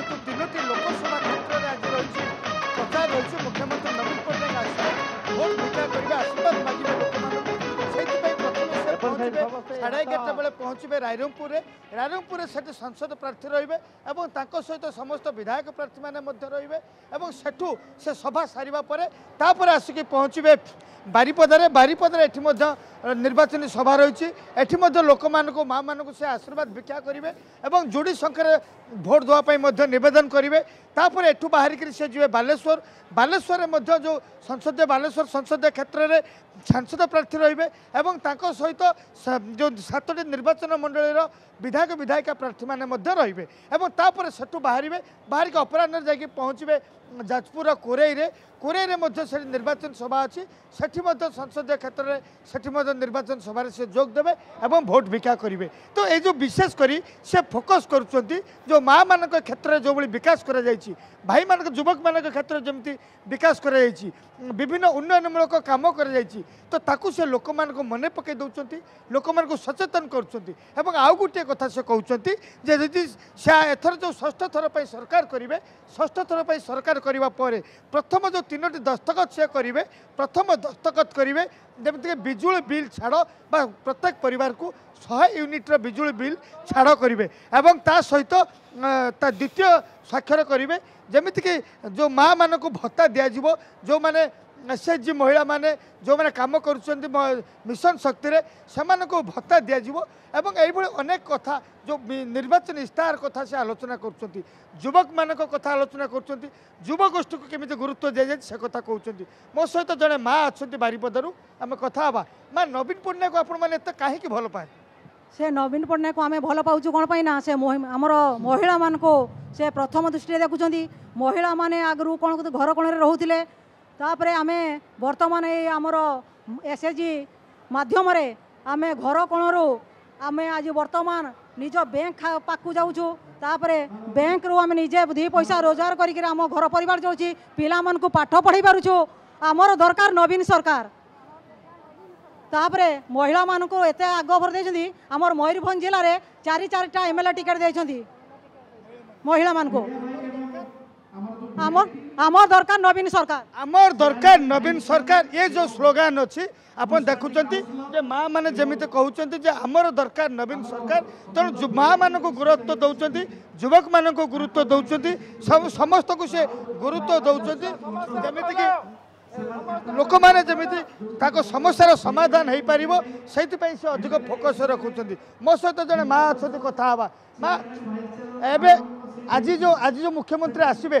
যেহেতু তিনোটি লোকসভা ক্ষেত্রে আজ রয়েছে প্রচার রয়েছে মুখ্যমন্ত্রী নবীন পট্টনাক আসবে ভোট বিদায় করবে আশীর্বাদ মাগবে লোকমানকে সেইপাই প্রথমে সে পৌঁছবে সাড়ে এগারোটা বেড়ে পৌঁছবে রায়রঙ্গপুরে রায়রঙ্গপুরে সেটি সাংসদ প্রার্থী রহবে এবং তাঁক সহিত সমস্ত বিধায়ক প্রার্থী মানে মধ্যে রহবে এবং সেঠু সে সভা সারা পরে তাপরে আসিকি পৌঁছবে বারিপদারে বারিপদারে এটি মধ্যে নির্বাচনী সভা রয়েছে এটি মধ্যে লোকমানক মা মানুষ সে আশীর্বাদ ভিক্ষা করবে এবং যোড়ি সংখ্যায় ভোট দেওয়া মধ্যে নিবেদন করবে তাপরে এটু বাহারিকি সে যাবে বালেশ্বর বালেশ্বরের মধ্যে যে সংসদীয় বালেশ্বর সংসদীয় ক্ষেত্রে সাংসদ প্রার্থী রহবে এবং তাঁর সহ যে সাতটি নির্বাচন মন্ডলীর বিধায়ক বিধায়িকা প্রার্থী মানে মধ্যে রহবে এবং তাপরে সেটু বাহারে বাহারি অপরাহ্নে যাই পৌঁছবে যাজপুর কোরেইরে কোরেইরে মধ্যে সেটি নির্বাচন সভা অছি সেটি মধ্যে সংসদীয় ক্ষেত্রে সেটি নির্বাচন নির্বাচন সভার সে যোগ দেবে এবং ভোট ভিক্ষা করবে তো এই যে বিশেষ করে সে ফোকস করছেন যে মা মান ক্ষেত্রে যেভাবে বিকাশ করা যাই ভাই মান যুবক মান ক্ষেত্রে যেমি বিকাশ করা যাই বিভিন্ন উন্নয়নমূলক কাম করা যাই তো তাকে সে লোক মনে পকাই দেন লোক সচেতন করছেন এবং আউ গোটিয়ে কথা সে কৌন যে যদি সে এথর যে ষষ্ঠ থর সরকার করবে ষষ্ঠ থর সরকার করা পরে প্রথম যে তিনোটি দস্তখত সে করবে প্রথম দস্তখত করবে যেমি বিজুল বিল বিল ছাড় বা প্রত্যেক পরিবারকে শহে ইউনিট্র বিজুলি বিল ছাড় করবে এবং তা সহিত তা দ্বিতীয় স্বাক্ষর করবে যেমিতিকি যে মা মানুষ ভত্তা দিয়া যে ଏସ୍ଏଚ୍ଜି ମହିଳାମାନେ ଯେଉଁମାନେ କାମ କରୁଛନ୍ତି ମିଶନ ଶକ୍ତିରେ ସେମାନଙ୍କୁ ଭତ୍ତା ଦିଆଯିବ ଏବଂ ଏଇଭଳି ଅନେକ କଥା ଯେଉଁ ନିର୍ବାଚନୀ ଇସ୍ତାହାର କଥା ସେ ଆଲୋଚନା କରୁଛନ୍ତି ଯୁବକମାନଙ୍କ କଥା ଆଲୋଚନା କରୁଛନ୍ତି ଯୁବଗୋଷ୍ଠୀକୁ କେମିତି ଗୁରୁତ୍ୱ ଦିଆଯାଇଛି ସେ କଥା କହୁଛନ୍ତି ମୋ ସହିତ ଜଣେ ମା ଅଛନ୍ତି ବାରିପଦାରୁ ଆମେ କଥା ହେବା ମା ନବୀନ ପଟ୍ଟନାୟକ ଆପଣମାନେ ଏତେ କାହିଁକି ଭଲ ପାଆନ୍ତି ସେ ନବୀନ ପଟ୍ଟନାୟକ ଆମେ ଭଲ ପାଉଛୁ କ'ଣ ପାଇଁ ନା ସେ ଆମର ମହିଳାମାନଙ୍କୁ ସେ ପ୍ରଥମ ଦୃଷ୍ଟିରେ ଦେଖୁଛନ୍ତି ମହିଳାମାନେ ଆଗରୁ କ'ଣ ଘର କୋଣରେ ରହୁଥିଲେ ତାପରେ ଆମେ ବର୍ତ୍ତମାନ ଏଇ ଆମର ଏସ୍ ଏଚ୍ ଜି ମାଧ୍ୟମରେ ଆମେ ଘର କୋଣରୁ ଆମେ ଆଜି ବର୍ତ୍ତମାନ ନିଜ ବ୍ୟାଙ୍କ ପାଖକୁ ଯାଉଛୁ ତାପରେ ବ୍ୟାଙ୍କରୁ ଆମେ ନିଜେ ଦୁଇ ପଇସା ରୋଜଗାର କରିକିରି ଆମ ଘର ପରିବାର ଯାଉଛି ପିଲାମାନଙ୍କୁ ପାଠ ପଢ଼ାଇ ପାରୁଛୁ ଆମର ଦରକାର ନବୀନ ସରକାର ତାପରେ ମହିଳାମାନଙ୍କୁ ଏତେ ଆଗଭର ଦେଇଛନ୍ତି ଆମର ମୟୂରଭଞ୍ଜ ଜିଲ୍ଲାରେ ଚାରି ଚାରିଟା ଏମ୍ଏଲ୍ଏ ଟିକେଟ୍ ଦେଇଛନ୍ତି ମହିଳାମାନଙ୍କୁ আমার দরকার নবীন সরকার আমার এ যে স্লোগান আপনার আপন যে মা মানে যেমন কুমার যে আমার দরকার নবীন সরকার তেমন মা মানুষ গুরুত্ব দৌঁচ যুবক মানুষ গুরুত্ব সব সমস্ত সে গুরুত্ব দৌঁচ লোক ଲୋକମାନେ ଯେମିତି ତାଙ୍କ ସମସ୍ୟାର ସମାଧାନ ହେଇପାରିବ ସେଇଥିପାଇଁ ସେ ଅଧିକ ଫୋକସ୍ ରଖୁଛନ୍ତି ମୋ ସହିତ ଜଣେ জন ଅଛନ୍ତି କଥା ହେବା ମା ଏବେ ଆଜି ଯେଉଁ ଆଜି ଯେଉଁ ମୁଖ୍ୟମନ୍ତ୍ରୀ ଆସିବେ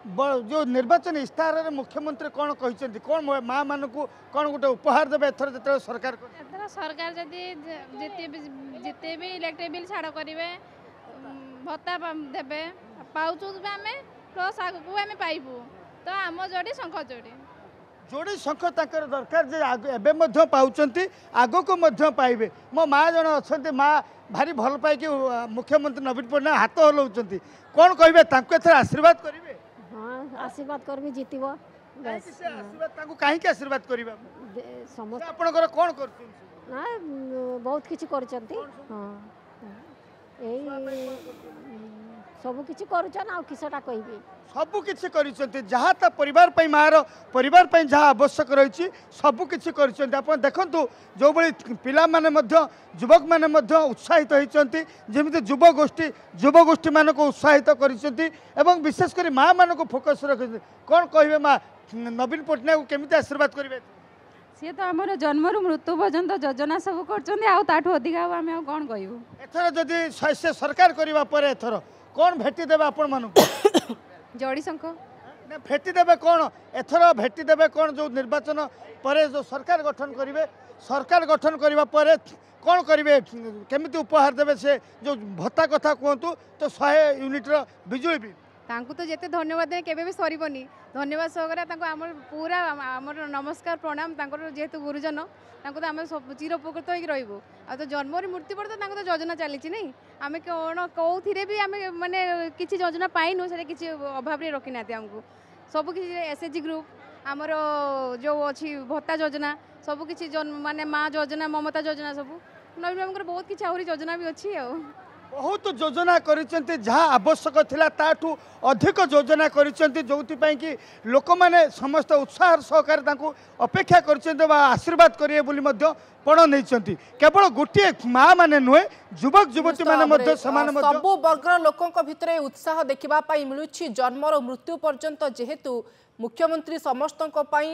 ଯେଉଁ ନିର୍ବାଚନୀ ଇସ୍ତାହାରରେ ମୁଖ୍ୟମନ୍ତ୍ରୀ କ'ଣ କହିଛନ୍ତି କ'ଣ ମା ମାନଙ୍କୁ କ'ଣ ଗୋଟେ ଉପହାର ଦେବେ ଏଥର ଯେତେବେଳେ ସରକାର ଏଥର ସରକାର ଯଦି ଯେତେ ଯେତେ ବି ଇଲେକ୍ଟ୍ରିକ୍ ବିଲ୍ ଛାଡ଼ କରିବେ ଭତ୍ତା ଦେବେ ପାଉଛୁ ବି ଆମେ ପ୍ଲସ୍ ଆଗକୁ ଆମେ ପାଇବୁ ତ ଆମ ଯୋଡ଼ି ଶଙ୍ଖ ଯୋଡ଼ି ଯୋଡ଼ି ଶଙ୍ଖ ତାଙ୍କର ଦରକାର ଯେ ଏବେ ମଧ୍ୟ ପାଉଛନ୍ତି ଆଗକୁ ମଧ୍ୟ ପାଇବେ ମୋ ମା ଜଣେ ଅଛନ୍ତି ମା ଭାରି ଭଲ ପାଇକି ମୁଖ୍ୟମନ୍ତ୍ରୀ ନବୀନ ପଟ୍ଟନାୟକ ହାତ ହଲାଉଛନ୍ତି କ'ଣ କହିବେ ତାଙ୍କୁ ଏଥର ଆଶୀର୍ବାଦ କରିବେ ହଁ ଆଶୀର୍ବାଦ କରିବି ଜିତିବ ଆଶୀର୍ବାଦ ତାଙ୍କୁ କାହିଁକି ଆଶୀର୍ବାଦ କରିବେ ସମସ୍ତେ ଆପଣଙ୍କର କ'ଣ କରୁଛନ୍ତି ନା ବହୁତ କିଛି କରିଛନ୍ତି ହଁ ଏଇ सबक सबक जहाँ तपाईँ मावश्यक रह पहि जुवक मसाहित हुन्छ जुन जुव गोष्ठी जुवगोष्ठी म उत्साहित गरि विशेषक माकस र कहाँ नवीन पट्टनायक केमि आशीर्वाद गरे सि त जन्मु मृत्यु पर्यन्त जोजना सबै गरिन्छ आउँछु अधिक एथर जिम्मे शस्य सरकार गरेको কোন ভেটি দেবে আপনার জড়িশঙ্খ ভেটি দেবে কোণ এথর ভেটি দেবে কোণ যে নির্বাচন পরে যে সরকার গঠন করবে সরকার গঠন করা পরে কোণ করবে কেমিতি উপহার দেবে সে যে ভত্তা কথা কুহতু তো শহে ইউনিটর বিজুଳି ତାଙ୍କୁ ତ ଯେତେ ଧନ୍ୟବାଦ ଦେଲେ କେବେ ବି ସରିବନି ଧନ୍ୟବାଦ ସହକାରେ ତାଙ୍କୁ ଆମର ପୁରା ଆମର ନମସ୍କାର ପ୍ରଣାମ ତାଙ୍କର ଯେହେତୁ ଗୁରୁଜନ ତାଙ୍କୁ ତ ଆମେ ଚିର ଉପକୃତ ହୋଇକି ରହିବୁ ଆଉ ତ ଜନ୍ମରୁ ମୃତ୍ୟୁ ତ ତାଙ୍କୁ ତ ଯୋଜନା ଚାଲିଛି ନାହିଁ ଆମେ କ'ଣ କେଉଁଥିରେ ବି ଆମେ ମାନେ କିଛି ଯୋଜନା ପାଇନୁ ସେଟା କିଛି ଅଭାବରେ ରଖିନାହାନ୍ତି ଆମକୁ ସବୁକିଛି କିଛି ଏସ୍ ଏଚ୍ ଜି ଗ୍ରୁପ୍ ଆମର ଯେଉଁ ଅଛି ଭତ୍ତା ଯୋଜନା ସବୁକିଛି ମାନେ ମା ଯୋଜନା ମମତା ଯୋଜନା ସବୁ ନବୀନ ବାବୁଙ୍କର ବହୁତ କିଛି ଆହୁରି ଯୋଜନା ବି ଅଛି ଆଉ ବହୁତ ଯୋଜନା କରିଛନ୍ତି ଯାହା ଆବଶ୍ୟକ ଥିଲା ତାଠୁ ଅଧିକ ଯୋଜନା କରିଛନ୍ତି ଯେଉଁଥିପାଇଁ କି ଲୋକମାନେ ସମସ୍ତେ ଉତ୍ସାହର ସହକାରେ ତାଙ୍କୁ ଅପେକ୍ଷା କରିଛନ୍ତି ବା ଆଶୀର୍ବାଦ କରିବେ ବୋଲି ମଧ୍ୟ ପଣ ନେଇଛନ୍ତି କେବଳ ଗୋଟିଏ ମାଆ ମାନେ ନୁହେଁ ଯୁବକ ଯୁବତୀ ମାନେ ମଧ୍ୟ ସେମାନେ ସବୁ ବର୍ଗର ଲୋକଙ୍କ ଭିତରେ ଉତ୍ସାହ ଦେଖିବା ପାଇଁ ମିଳୁଛି ଜନ୍ମରୁ ମୃତ୍ୟୁ ପର୍ଯ୍ୟନ୍ତ ଯେହେତୁ ମୁଖ୍ୟମନ୍ତ୍ରୀ ସମସ୍ତଙ୍କ ପାଇଁ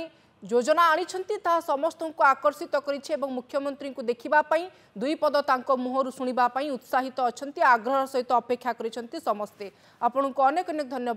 ଯୋଜନା ଆଣିଛନ୍ତି ତାହା ସମସ୍ତଙ୍କୁ ଆକର୍ଷିତ କରିଛି ଏବଂ ମୁଖ୍ୟମନ୍ତ୍ରୀଙ୍କୁ ଦେଖିବା ପାଇଁ ଦୁଇ ପଦ ତାଙ୍କ ମୁହଁରୁ ଶୁଣିବା ପାଇଁ ଉତ୍ସାହିତ ଅଛନ୍ତି ଆଗ୍ରହର ସହିତ ଅପେକ୍ଷା କରିଛନ୍ତି ସମସ୍ତେ ଆପଣଙ୍କୁ ଅନେକ ଅନେକ ଧନ୍ୟବାଦ